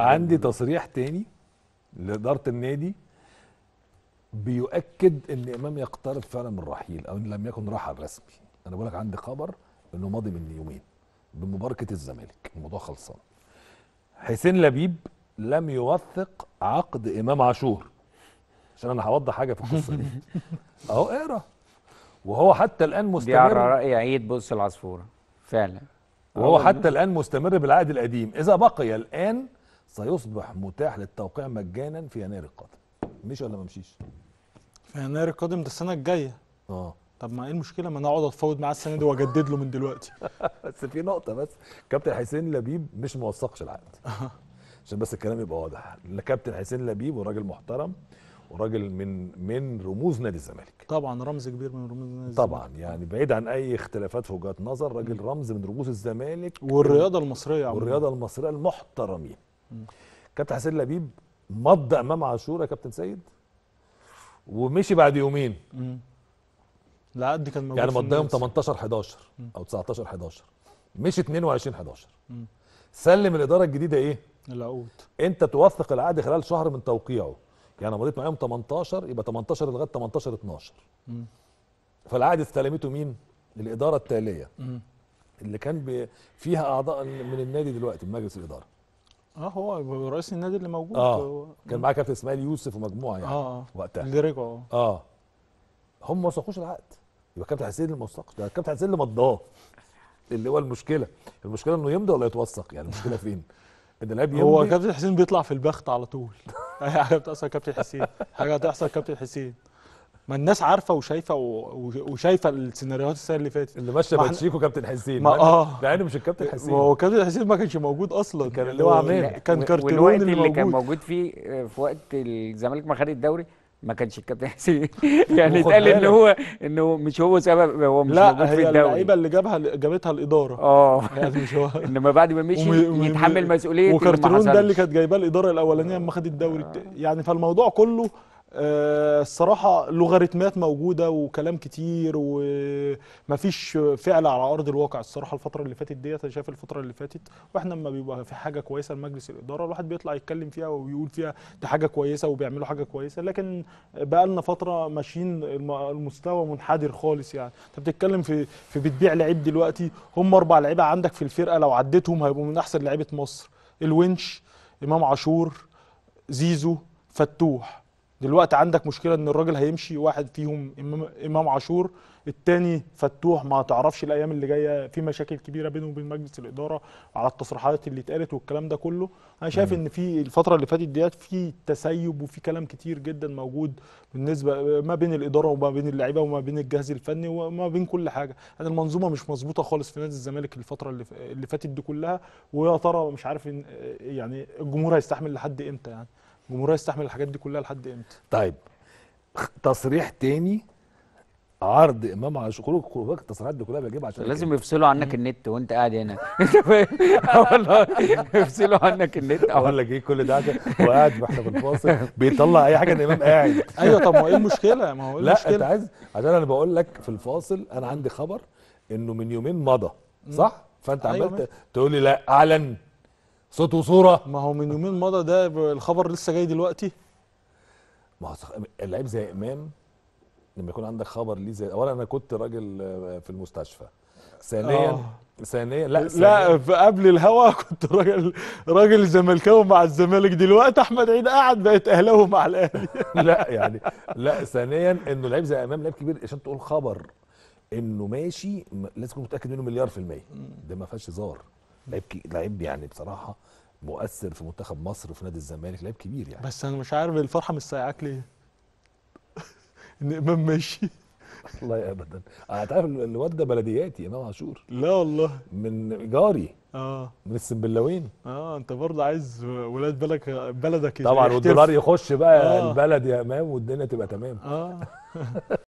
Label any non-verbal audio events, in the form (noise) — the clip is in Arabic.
عندي تصريح تاني لاداره النادي بيؤكد ان امام يقترب فعلا من الرحيل او ان لم يكن رحل رسمي انا بقول لك عندي خبر انه ماضي من يومين بمباركه الزمالك الموضوع خلصان حسين لبيب لم يوثق عقد امام عاشور عشان انا هوضح حاجه في القصه دي (laughs) اهو اقرا وهو حتى الان مستمر دي راي عيد بص العصفوره فعلا وهو حتى الان مستمر بالعقد القديم اذا بقي الان سيصبح متاح للتوقيع مجانا في يناير القادم مشي ولا ما مشيش في يناير القادم ده السنه الجايه اه طب ما ايه المشكله ما انا اقعد اتفاوض معاه السنه دي واجدد له من دلوقتي (laughs) بس في نقطه بس كابتن حسين لبيب مش موثقش العقد (laughs) عشان بس الكلام يبقى واضح كابتن حسين لبيب وراجل محترم وراجل من من رموز نادي الزمالك طبعا رمز كبير من رموز نادي الزمالك طبعا يعني بعيد عن اي اختلافات في وجهات نظر راجل رمز من رموز الزمالك والرياضه المصريه عموما والرياضه المصريه المحترمين كابتن حسين لبيب مض امام عاشور يا كابتن سيد ومشي بعد يومين امم العقد كان موجود يعني مضى يوم 18 11 مم. او 19 11 مشي 22 11 مم. سلم الاداره الجديده ايه؟ العقود انت توثق العقد خلال شهر من توقيعه يعني مضيت معاهم 18 يبقى 18 لغايه 18 12 امم فالعقد استلمته مين؟ الاداره التاليه امم اللي كان فيها اعضاء من النادي دلوقتي من مجلس الاداره اه هو رئيس النادي اللي موجود اه كان معاه كابتن اسماعيل يوسف ومجموعه يعني اه, اه. وقتها اللي اه. رجعوا اه هم ما وثقوش العقد يبقى كابتن حسين اللي ما وثقش ده كابتن حسين اللي مضاه اللي هو المشكله المشكله انه يمضي ولا يتوثق يعني المشكله فين (laughs) ان اللعيب يمضي هو كابتن حسين بيطلع في البخت على طول (laughs) اي حاجه بتحصل كابتن حسين حاجه بتحصل كابتن حسين ما الناس عارفه وشايفه وشايفه السيناريوهات السنه اللي فاتت اللي ماشيه باتشيكو كابتن حسين ما اه يعني مش الكابتن حسين هو كابتن حسين ما كانش موجود اصلا كان يعني اللي هو عامل كان كارتون والوقت اللي, اللي كان موجود فيه في وقت الزمالك ما خد الدوري ما كانش الكابتن حسين (laughs) يعني اتقال ان هو انه مش هو سبب هو مش لا موجود في الدوري لا هي اللعيبه اللي جابها جابتها الاداره اه يعني مش هو (laughs) انما بعد ما مشي يتحمل مسؤوليه وكارتون ده اللي كانت جايباه الاداره الاولانيه لما خد الدوري آه. يعني فالموضوع كله آه، الصراحه لوغاريتمات موجوده وكلام كتير ومفيش فعل على ارض الواقع الصراحه الفتره اللي فاتت ديت انا شايف الفتره اللي فاتت واحنا لما بيبقى في حاجه كويسه لمجلس الاداره الواحد بيطلع يتكلم فيها ويقول فيها دي حاجه كويسه وبيعملوا حاجه كويسه لكن بقى لنا فتره ماشيين المستوى منحدر خالص يعني انت بتتكلم في في بتبيع لعيب دلوقتي هم اربع لعيبه عندك في الفرقه لو عديتهم هيبقوا من احسن لعيبه مصر الونش امام عاشور زيزو فتوح دلوقتي عندك مشكله ان الراجل هيمشي واحد فيهم امام, عاشور الثاني فتوح ما تعرفش الايام اللي جايه في مشاكل كبيره بينه وبين مجلس الاداره على التصريحات اللي اتقالت والكلام ده كله انا شايف ان في الفتره اللي فاتت ديت في تسيب وفي كلام كتير جدا موجود بالنسبه ما بين الاداره وما بين اللعيبه وما بين الجهاز الفني وما بين كل حاجه انا يعني المنظومه مش مظبوطه خالص في نادي الزمالك الفتره اللي فاتت دي كلها ويا ترى مش عارف يعني الجمهور هيستحمل لحد امتى يعني جمهورها يستحمل الحاجات دي كلها لحد امتى؟ طيب تصريح تاني عرض امام عاشور خروج خروج التصريحات دي كلها بجيبها عشان لازم كده. يفصلوا عنك النت وانت قاعد هنا والله (laughs) يفصلوا عنك النت اقول لك ايه كل ده وقاعد واحنا في الفاصل بيطلع اي حاجه ان امام قاعد (laughs) ايوه طب ما هو ايه المشكله ما هو ايه المشكله لا انت عايز عشان انا بقول لك في الفاصل انا عندي خبر انه من يومين مضى صح؟ فانت أيوة عمال تقول لي لا اعلن صوت وصوره ما هو من يومين مضى ده الخبر لسه جاي دلوقتي ما هو اللعيب زي امام لما يكون عندك خبر ليه زي اولا انا كنت راجل آه، في المستشفى ثانيا آه. ثانيا لا لا قبل الهوا (laughs) كنت راجل راجل زملكاوي مع الزمالك دلوقتي احمد عيد قعد بقيت اهلاوي مع الاهلي (laughs) لا يعني لا ثانيا انه لعيب زي امام لعيب كبير عشان تقول خبر انه ماشي لازم تكون متاكد منه مليار في الميه ده ما فيهاش هزار لعيب لعيب يعني بصراحه مؤثر في منتخب مصر وفي نادي الزمالك لعيب كبير يعني بس انا مش عارف الفرحه مش سايعاك ليه (laughs) ان امام ماشي والله ابدا انت آه، عارف الواد ده بلدياتي امام عاشور لا والله من جاري اه من السنبلاوين اه انت برضه عايز ولاد بلدك بلدك طبعا والدولار يخش بقى آه. البلد يا امام والدنيا تبقى تمام اه (laughs)